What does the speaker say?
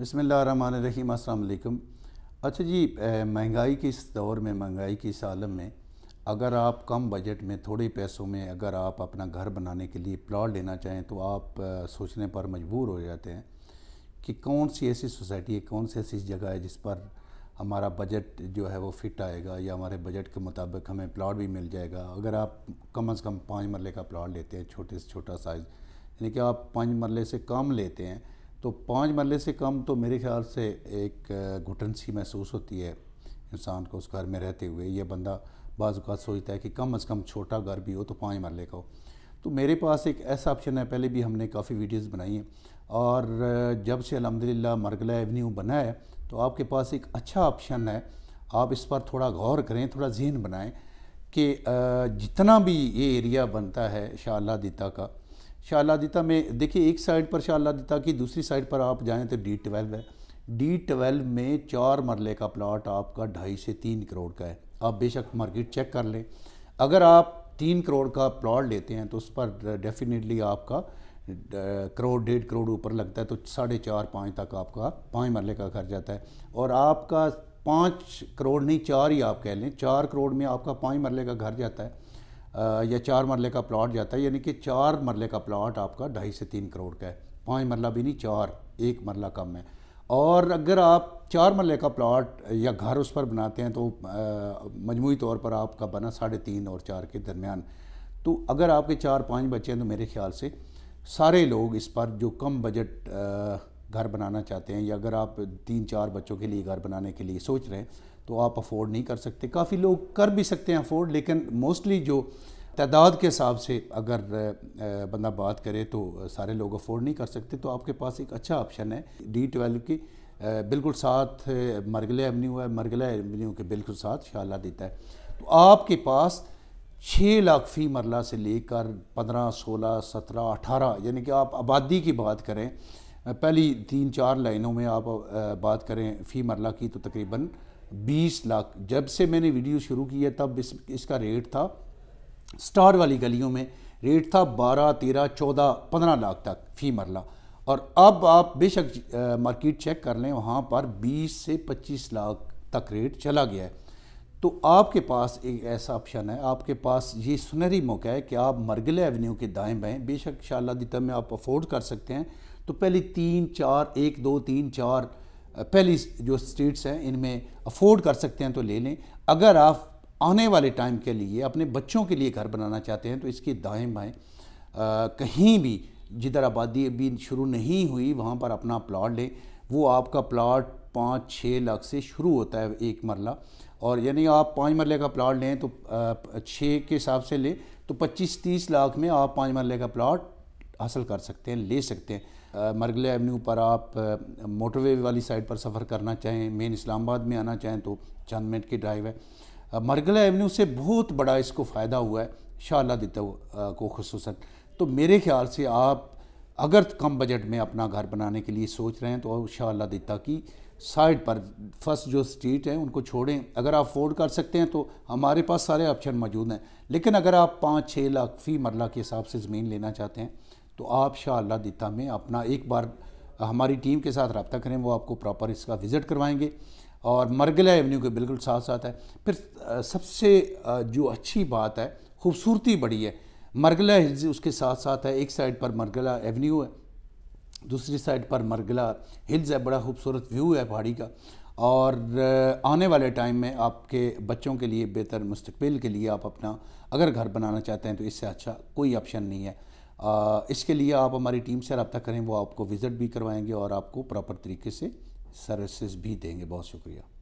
बसमिल रहीम अच्छा जी महंगाई के इस दौर में महंगाई के इस आलम में अगर आप कम बजट में थोड़े पैसों में अगर आप अपना घर बनाने के लिए प्लाट लेना चाहें तो आप सोचने पर मजबूर हो जाते हैं कि कौन सी ऐसी सोसाइटी है कौन सी ऐसी जगह है जिस पर हमारा बजट जो है वो फिट आएगा या हमारे बजट के मुताबिक हमें प्लाट भी मिल जाएगा अगर आप कम अज़ कम पाँच मरले का प्लाट लेते हैं छोटे से छोटा साइज़ यानी कि आप पाँच मरले से कम लेते हैं तो पाँच मरले से कम तो मेरे ख्याल से एक घुटन सी महसूस होती है इंसान को उस घर में रहते हुए यह बंदा बाज़ात सोचता है कि कम अज़ कम छोटा घर भी हो तो पाँच मरले का हो तो मेरे पास एक ऐसा ऑप्शन है पहले भी हमने काफ़ी वीडियोस बनाई हैं और जब से अलहमदिल्ला मरगला एवेन्यू बना है तो आपके पास एक अच्छा ऑप्शन है आप इस पर थोड़ा गौर करें थोड़ा जहन बनाएँ कि जितना भी ये एरिया बनता है शाह दिता का शालादिता में देखिए एक साइड पर शालादिता की दूसरी साइड पर आप जाएँ तो डी ट्वेल्व है डी ट्वेल्व में चार मरले का प्लाट आपका ढाई से तीन करोड़ का है आप बेशक मार्केट चेक कर लें अगर आप तीन करोड़ का प्लाट लेते हैं तो उस पर डेफिनेटली आपका करोड़ डेढ़ करोड़ ऊपर लगता है तो साढ़े चार पाँच तक आपका पाँच मरले का खर्च जाता है और आपका पाँच करोड़ नहीं चार ही आप कह लें चार करोड़ में आपका पाँच मरले का घर जाता है या चार मरले का प्लाट जाता है यानी कि चार मरले का प्लाट आपका ढाई से तीन करोड़ का है पाँच मरला भी नहीं चार एक मरला कम है और अगर आप चार मरले का प्लाट या घर उस पर बनाते हैं तो मजमू तौर पर आपका बना साढ़े तीन और चार के दरमियान तो अगर आपके चार पाँच बच्चे हैं तो मेरे ख्याल से सारे लोग इस पर जो कम बजट घर बनाना चाहते हैं या अगर आप तीन चार बच्चों के लिए घर बनाने के लिए सोच रहे हैं तो आप अफोर्ड नहीं कर सकते काफ़ी लोग कर भी सकते हैं अफोर्ड लेकिन मोस्टली जो तादाद के हिसाब से अगर बंदा बात करे तो सारे लोग अफोर्ड नहीं कर सकते तो आपके पास एक अच्छा ऑप्शन है डी ट्वेल्व की बिल्कुल साथ मरगला एवन्यू है मरगला एवन्यू के बिल्कुल साथ शाला देता है तो आपके पास छः लाख फी मरला से लेकर पंद्रह सोलह सत्रह अठारह यानी कि आप आबादी की बात करें पहली तीन चार लाइनों में आप बात करें फ़ी मरला की तो तकरीबन 20 लाख जब से मैंने वीडियो शुरू की है तब इस, इसका रेट था स्टार वाली गलियों में रेट था 12, 13, 14, पंद्रह लाख तक फ़ी मरला और अब आप बेशक मार्केट चेक कर लें वहाँ पर 20 से 25 लाख तक रेट चला गया है तो आपके पास एक ऐसा ऑप्शन है आपके पास ये सुनहरी मौका है कि आप मरगले एवेन्यू के दाएं बाएं बेशक शाला दिता में आप अफोर्ड कर सकते हैं तो पहली तीन चार एक दो तीन चार पहली जो स्ट्रीट्स हैं इनमें अफोर्ड कर सकते हैं तो ले लें अगर आप आने वाले टाइम के लिए अपने बच्चों के लिए घर बनाना चाहते हैं तो इसके दाएँ बाएँ कहीं भी जिधर आबादी अभी शुरू नहीं हुई वहाँ पर अपना प्लाट लें वो आपका प्लाट पाँच छः लाख से शुरू होता है एक मरला और यानी आप पाँच मरले का प्लाट लें तो छः के हिसाब से लें तो पच्चीस तीस लाख में आप पाँच मरले का प्लाट हासिल कर सकते हैं ले सकते हैं मरगले एवेन्यू पर आप मोटरवे वाली साइड पर सफ़र करना चाहें मेन इस्लामाबाद में आना चाहें तो चंद मिनट की ड्राइव है मरगला एवेन्यू से बहुत बड़ा इसको फ़ायदा हुआ है शाह दिता को खसूस तो मेरे ख्याल से आप अगर कम बजट में अपना घर बनाने के लिए सोच रहे हैं तो शाह दिता की साइड पर फर्स्ट जो स्ट्रीट है उनको छोड़ें अगर आप अफोर्ड कर सकते हैं तो हमारे पास सारे ऑप्शन मौजूद हैं लेकिन अगर आप पाँच छः लाख फ़ी मरला के हिसाब से ज़मीन लेना चाहते हैं तो आप शाह दिता में अपना एक बार हमारी टीम के साथ रबता करें वो आपको प्रॉपर इसका विज़िट करवाएंगे और मरगला एवेन्यू के बिल्कुल साथ साथ है फिर सबसे जो अच्छी बात है खूबसूरती बड़ी है मरगला हिल्स उसके साथ साथ है एक साइड पर मरगला एवेन्यू है दूसरी साइड पर मरगला हिल्स है बड़ा खूबसूरत व्यू है पहाड़ी का और आने वाले टाइम में आपके बच्चों के लिए बेहतर मुस्तबिल के लिए आप अपना अगर घर बनाना चाहते हैं तो इससे अच्छा कोई ऑप्शन नहीं है आ, इसके लिए आप हमारी टीम से रबता करें वो आपको विज़िट भी करवाएंगे और आपको प्रॉपर तरीके से सर्विसेज भी देंगे बहुत शुक्रिया